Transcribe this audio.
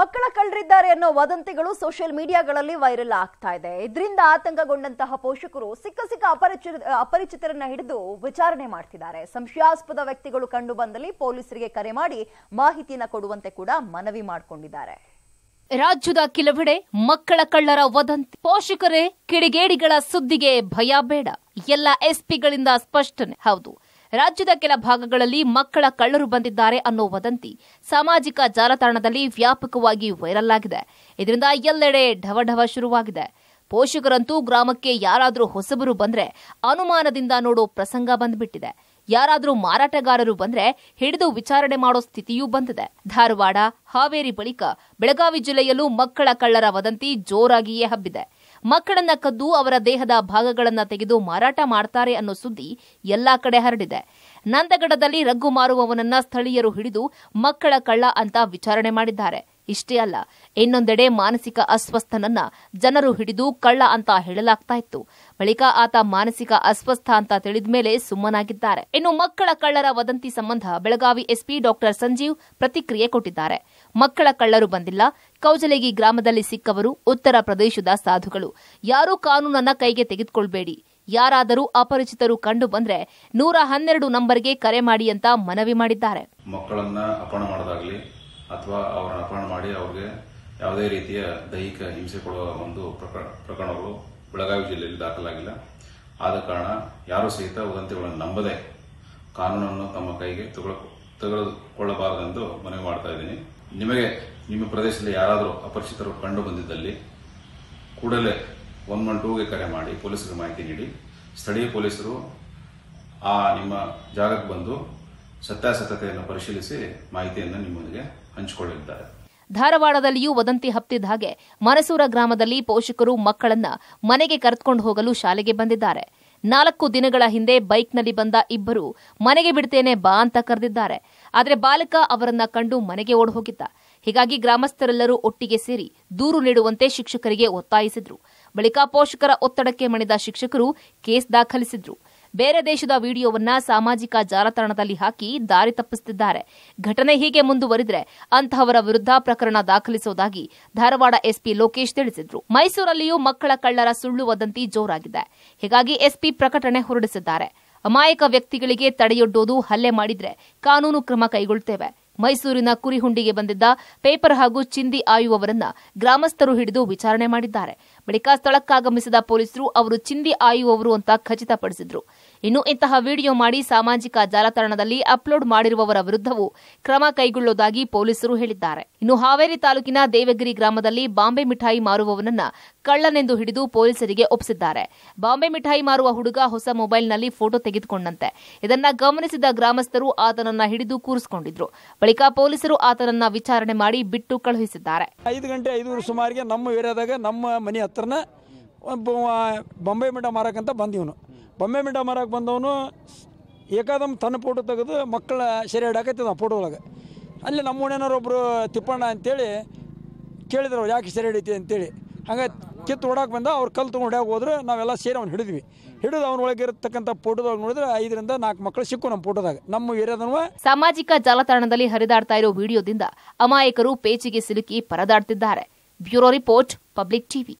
ಮಕ್ಕಳ ಕಳ್ಳರಿದ್ದಾರೆ ಅನ್ನೋ ವದಂತಿಗಳು ಸೋಷಿಯಲ್ ಮೀಡಿಯಾಗಳಲ್ಲಿ ವೈರಲ್ ಆಗ್ತಾ ಇದೆ ಇದರಿಂದ ಆತಂಕಗೊಂಡಂತಹ ಪೋಷಕರು ಸಿಕ್ಕ ಸಿಕ್ಕ ಅಪರಿಚಿತ ಅಪರಿಚಿತರನ್ನ ಹಿಡಿದು ವಿಚಾರಣೆ ಮಾಡ್ತಿದ್ದಾರೆ ಸಂಶಯಾಸ್ಪದ ವ್ಯಕ್ತಿಗಳು ಕಂಡು ಬಂದಲ್ಲಿ ಪೊಲೀಸರಿಗೆ ಕರೆ ಮಾಡಿ ಮಾಹಿತಿಯನ್ನು ಕೊಡುವಂತೆ ಕೂಡ ಮನವಿ ಮಾಡಿಕೊಂಡಿದ್ದಾರೆ ರಾಜ್ಯದ ಕೆಲವೆಡೆ ಮಕ್ಕಳ ಕಳ್ಳರ ವದಂತಿ ಪೋಷಕರೇ ಕಿಡಿಗೇಡಿಗಳ ಸುದ್ದಿಗೆ ಭಯ ಬೇಡ ಎಲ್ಲ ಎಸ್ಪಿಗಳಿಂದ ಸ್ಪಷ್ಟನೆ ಹೌದು ರಾಜ್ಯದ ಕೆಲ ಭಾಗಗಳಲ್ಲಿ ಮಕ್ಕಳ ಕಳ್ಳರು ಬಂದಿದ್ದಾರೆ ಅನ್ನೋ ವದಂತಿ ಸಾಮಾಜಿಕ ಜಾಲತಾಣದಲ್ಲಿ ವ್ಯಾಪಕವಾಗಿ ವೈರಲ್ ಆಗಿದೆ ಇದರಿಂದ ಎಲ್ಲೆಡೆ ಢವಢವ ಶುರುವಾಗಿದೆ ಪೋಷಕರಂತೂ ಗ್ರಾಮಕ್ಕೆ ಯಾರಾದರೂ ಹೊಸಬರು ಬಂದ್ರೆ ಅನುಮಾನದಿಂದ ನೋಡೋ ಪ್ರಸಂಗ ಬಂದ್ಬಿಟ್ಟಿದೆ ಯಾರಾದರೂ ಮಾರಾಟಗಾರರು ಬಂದ್ರೆ ಹಿಡಿದು ವಿಚಾರಣೆ ಮಾಡೋ ಸ್ಥಿತಿಯೂ ಬಂದಿದೆ ಧಾರವಾಡ ಹಾವೇರಿ ಬಳಿಕ ಬೆಳಗಾವಿ ಜಿಲ್ಲೆಯಲ್ಲೂ ಮಕ್ಕಳ ಕಳ್ಳರ ವದಂತಿ ಜೋರಾಗಿಯೇ ಹಬ್ಬಿದೆ ಮಕ್ಕಳನ್ನ ಕದ್ದು ಅವರ ದೇಹದ ಭಾಗಗಳನ್ನು ತೆಗೆದು ಮಾರಾಟ ಮಾಡ್ತಾರೆ ಅನ್ನೋ ಸುದ್ದಿ ಎಲ್ಲಾ ಕಡೆ ಹರಡಿದೆ ನಂದಗಡದಲ್ಲಿ ರಗ್ಗು ಮಾರುವವನನ್ನ ಸ್ಥಳೀಯರು ಹಿಡಿದು ಮಕ್ಕಳ ಕಳ್ಳ ಅಂತ ವಿಚಾರಣೆ ಮಾಡಿದ್ದಾರೆ ಇಷ್ಟೇ ಅಲ್ಲ ಇನ್ನೊಂದೆಡೆ ಮಾನಸಿಕ ಅಸ್ವಸ್ಥನನ್ನ ಜನರು ಹಿಡಿದು ಕಳ್ಳ ಅಂತ ಹೇಳಲಾಗ್ತಾ ಇತ್ತು ಬಳಿಕ ಆತ ಮಾನಸಿಕ ಅಸ್ವಸ್ಥ ಅಂತ ತಿಳಿದ ಮೇಲೆ ಸುಮ್ಮನಾಗಿದ್ದಾರೆ ಇನ್ನು ಮಕ್ಕಳ ಕಳ್ಳರ ವದಂತಿ ಸಂಬಂಧ ಬೆಳಗಾವಿ ಎಸ್ಪಿ ಡಾಕ್ಟರ್ ಸಂಜೀವ್ ಪ್ರತಿಕ್ರಿಯೆ ಕೊಟ್ಟಿದ್ದಾರೆ ಮಕ್ಕಳ ಕಳ್ಳರು ಬಂದಿಲ್ಲ ಕೌಜಲಗಿ ಗ್ರಾಮದಲ್ಲಿ ಸಿಕ್ಕವರು ಉತ್ತರ ಪ್ರದೇಶದ ಸಾಧುಗಳು ಯಾರೂ ಕಾನೂನನ್ನ ಕೈಗೆ ತೆಗೆದುಕೊಳ್ಬೇಡಿ ಯಾರಾದರೂ ಅಪರಿಚಿತರು ಕಂಡು ಬಂದ್ರೆ ನೂರ ಹನ್ನೆರಡು ನಂಬರ್ಗೆ ಕರೆ ಮಾಡಿ ಅಂತ ಮನವಿ ಮಾಡಿದ್ದಾರೆ ಮಕ್ಕಳನ್ನ ಅಪಣ ಮಾಡೋದಾಗ್ಲಿ ಅಥವಾ ಅವರನ್ನು ಅಪಹರಣ ಮಾಡಿ ಅವರಿಗೆ ಯಾವುದೇ ರೀತಿಯ ದೈಹಿಕ ಹಿಂಸೆ ಕೊಡುವ ಒಂದು ಪ್ರಕರಣಗಳು ಬೆಳಗಾವಿ ಜಿಲ್ಲೆಯಲ್ಲಿ ದಾಖಲಾಗಿಲ್ಲ ಆದ ಕಾರಣ ಯಾರೂ ಸಹಿತ ವದಂತಿಗಳನ್ನು ನಂಬದೆ ಕಾನೂನನ್ನು ತಮ್ಮ ಕೈಗೆ ತೆಗೆದುಕೊಳ್ಳಬಾರದೆಂದು ಮನವಿ ಮಾಡ್ತಾ ಇದ್ದೀನಿ ನಿಮಗೆ ನಿಮ್ಮ ಪ್ರದೇಶದಲ್ಲಿ ಯಾರಾದರೂ ಅಪರಿಚಿತರು ಕಂಡು ಬಂದಿದ್ದಲ್ಲಿ ಕೂಡಲೇ ಒನ್ ಒನ್ ಟೂಗೆ ಕರೆ ಮಾಡಿ ಪೊಲೀಸರಿಗೆ ಮಾಹಿತಿ ನೀಡಿ ಸ್ಥಳೀಯ ಪೊಲೀಸರು ಆ ನಿಮ್ಮ ಜಾಗಕ್ಕೆ ಬಂದು ಸತ್ಯಾಸತ್ಯತೆಯನ್ನು ಪರಿಶೀಲಿಸಿ ಮಾಹಿತಿಯನ್ನು ನಿಮ್ಮೊಂದಿಗೆ ಹಂಚಿಕೊಳ್ಳಲಿದ್ದಾರೆ ಧಾರವಾಡದಲ್ಲಿಯೂ ವದಂತಿ ಹಬ್ಬಿದ ಹಾಗೆ ಮನಸೂರ ಗ್ರಾಮದಲ್ಲಿ ಪೋಷಕರು ಮಕ್ಕಳನ್ನ ಮನೆಗೆ ಕರೆದುಕೊಂಡು ಹೋಗಲು ಶಾಲೆಗೆ ಬಂದಿದ್ದಾರೆ ನಾಲ್ಕು ದಿನಗಳ ಹಿಂದೆ ಬೈಕ್ನಲ್ಲಿ ಬಂದ ಇಬ್ಬರು ಮನೆಗೆ ಬಿಡ್ತೇನೆ ಬಾ ಅಂತ ಕರೆದಿದ್ದಾರೆ ಆದರೆ ಬಾಲಕ ಅವರನ್ನ ಕಂಡು ಮನೆಗೆ ಓಡ್ ಹೋಗಿದ್ದ ಹೀಗಾಗಿ ಗ್ರಾಮಸ್ಥರೆಲ್ಲರೂ ಒಟ್ಟಿಗೆ ಸೇರಿ ದೂರು ನೀಡುವಂತೆ ಶಿಕ್ಷಕರಿಗೆ ಒತ್ತಾಯಿಸಿದ್ರು ಬಳಿಕ ಪೋಷಕರ ಒತ್ತಡಕ್ಕೆ ಮಣಿದ ಶಿಕ್ಷಕರು ಕೇಸ್ ದಾಖಲಿಸಿದ್ರು ಬೇರೆ ದೇಶದ ವಿಡಿಯೋವನ್ನ ಸಾಮಾಜಿಕ ಜಾಲತಾಣದಲ್ಲಿ ಹಾಕಿ ದಾರಿ ತಪ್ಪಿಸುತ್ತಿದ್ದಾರೆ ಘಟನೆ ಹೀಗೆ ಮುಂದುವರಿದ್ರೆ ಅಂತಹವರ ವಿರುದ್ಧ ಪ್ರಕರಣ ದಾಖಲಿಸುವುದಾಗಿ ಧಾರವಾಡ ಎಸ್ಪಿ ಲೋಕೇಶ್ ತಿಳಿಸಿದ್ರು ಮೈಸೂರಲ್ಲಿಯೂ ಮಕ್ಕಳ ಕಳ್ಳರ ಸುಳ್ಳು ವದಂತಿ ಜೋರಾಗಿದೆ ಹೀಗಾಗಿ ಎಸ್ಪಿ ಪ್ರಕಟಣೆ ಹೊರಡಿಸಿದ್ದಾರೆ ಅಮಾಯಕ ವ್ಯಕ್ತಿಗಳಿಗೆ ತಡೆಯೊಡ್ಡೋದು ಹಲ್ಲೆ ಮಾಡಿದ್ರೆ ಕಾನೂನು ಕ್ರಮ ಕೈಗೊಳ್ಳುತ್ತೇವೆ ಮೈಸೂರಿನ ಕುರಿಹುಂಡಿಗೆ ಬಂದಿದ್ದ ಪೇಪರ್ ಹಾಗೂ ಚಿಂದಿ ಆಯುವವರನ್ನ ಗ್ರಾಮಸ್ಥರು ಹಿಡಿದು ವಿಚಾರಣೆ ಮಾಡಿದ್ದಾರೆ ಬಳಿಕ ಸ್ಥಳಕ್ಕಾಗಮಿಸಿದ ಪೊಲೀಸರು ಅವರು ಚಿಂದಿ ಆಯುವವರು ಅಂತ ಖಚಿತಪಡಿಸಿದ್ರು ಇನ್ನು ಇಂತಹ ವಿಡಿಯೋ ಮಾಡಿ ಸಾಮಾಜಿಕ ಜಾಲತಾಣದಲ್ಲಿ ಅಪ್ಲೋಡ್ ಮಾಡಿರುವವರ ವಿರುದ್ಧವೂ ಕ್ರಮ ಕೈಗೊಳ್ಳುವುದಾಗಿ ಪೊಲೀಸರು ಹೇಳಿದ್ದಾರೆ ಇನ್ನು ಹಾವೇರಿ ತಾಲೂಕಿನ ದೇವಗಿರಿ ಗ್ರಾಮದಲ್ಲಿ ಬಾಂಬೆ ಮಿಠಾಯಿ ಮಾರುವವನನ್ನ ಕಳ್ಳನೆಂದು ಹಿಡಿದು ಪೊಲೀಸರಿಗೆ ಒಪ್ಪಿಸಿದ್ದಾರೆ ಬಾಂಬೆ ಮಿಠಾಯಿ ಮಾರುವ ಹುಡುಗ ಹೊಸ ಮೊಬೈಲ್ನಲ್ಲಿ ಫೋಟೋ ತೆಗೆದುಕೊಂಡಂತೆ ಇದನ್ನ ಗಮನಿಸಿದ ಗ್ರಾಮಸ್ಥರು ಆತನನ್ನ ಹಿಡಿದು ಕೂರಿಸಿಕೊಂಡಿದ್ರು ಬಳಿಕ ಪೊಲೀಸರು ಆತನನ್ನ ವಿಚಾರಣೆ ಮಾಡಿ ಬಿಟ್ಟು ಕಳುಹಿಸಿದ್ದಾರೆ ಐದು ಗಂಟೆ ಐದೂರು ಸುಮಾರಿಗೆ ನಮ್ಮ ಏರಿಯಾದಾಗ ನಮ್ಮ ಮನೆ ಹತ್ರನ ಬೊಂಬೆ ಮಿಂಡ ಮಾರಕ್ಕಂತ ಬಂದಿವನು ಬೊಂಬೆ ಮಿಂಡ ಮಾರಕ್ಕೆ ಬಂದವನು ಏಕಾದಮ್ ತನ್ನ ಫೋಟೋ ತೆಗೆದು ಮಕ್ಕಳ ಸೆರೆ ಹಿಡಾಕೈತದ ಫೋಟೋ ಒಳಗೆ ಅಲ್ಲಿ ನಮ್ಮ ಒಬ್ಬರು ತಿಪ್ಪಣ್ಣ ಅಂತೇಳಿ ಕೇಳಿದ್ರು ಯಾಕೆ ಸೆರೆ ಹಿಡಿತಿ ಅಂತೇಳಿ ಹಾಗೆ ಕಿತ್ತು ಓಡಾಕೆ ಬಂದ ಅವ್ರು ಕಲ್ಲು ತೊಗೊಂಡು ಹೋದ್ರೆ ನಾವೆಲ್ಲ ಸೇರಿ ಅವ್ನು ಹಿಡಿದ್ವಿ ಹಿಡಿದು ಅವನೊಳಗೆ ಇರತಕ್ಕಂಥ ಫೋಟೋದಾಗ ನೋಡಿದ್ರೆ ಐದರಿಂದ ನಾಲ್ಕು ಮಕ್ಕಳು ಸಿಕ್ಕು ನಮ್ಮ ಫೋಟೋದಾಗ ನಮ್ಮ ಏರಿಯಾದ ಸಾಮಾಜಿಕ ಜಾಲತಾಣದಲ್ಲಿ ಹರಿದಾಡ್ತಾ ಇರೋ ವಿಡಿಯೋದಿಂದ ಅಮಾಯಕರು ಪೇಚಿಗೆ ಸಿಲುಕಿ ಪರದಾಡ್ತಿದ್ದಾರೆ ಬ್ಯೂರೋ ರಿಪೋರ್ಟ್ ಪಬ್ಲಿಕ್ ಟಿವಿ